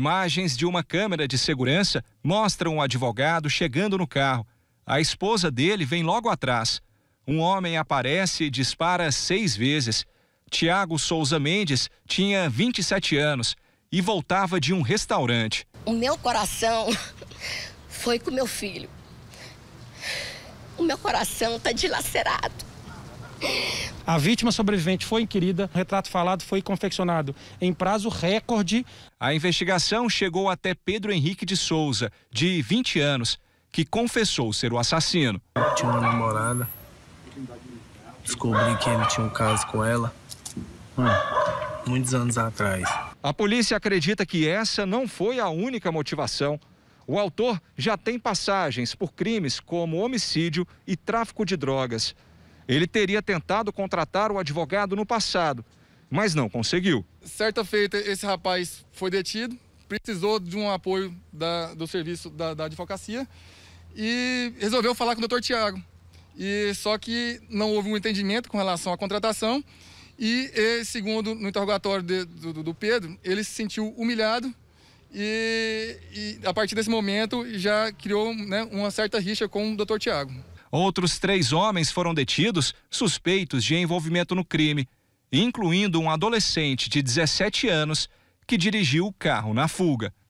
Imagens de uma câmera de segurança mostram o advogado chegando no carro. A esposa dele vem logo atrás. Um homem aparece e dispara seis vezes. Tiago Souza Mendes tinha 27 anos e voltava de um restaurante. O meu coração foi com meu filho. O meu coração está dilacerado. A vítima sobrevivente foi inquirida, o retrato falado foi confeccionado em prazo recorde. A investigação chegou até Pedro Henrique de Souza, de 20 anos, que confessou ser o assassino. Eu tinha uma namorada, descobri que ele tinha um caso com ela hum, muitos anos atrás. A polícia acredita que essa não foi a única motivação. O autor já tem passagens por crimes como homicídio e tráfico de drogas. Ele teria tentado contratar o advogado no passado, mas não conseguiu. Certa feita, esse rapaz foi detido, precisou de um apoio da, do serviço da, da, advocacia e resolveu falar com o doutor Tiago. E só que não houve um entendimento com relação à contratação e, e segundo no interrogatório de, do, do, Pedro, ele se sentiu humilhado e, e a partir desse momento já criou né, uma certa rixa com o doutor Tiago. Outros três homens foram detidos suspeitos de envolvimento no crime, incluindo um adolescente de 17 anos que dirigiu o carro na fuga.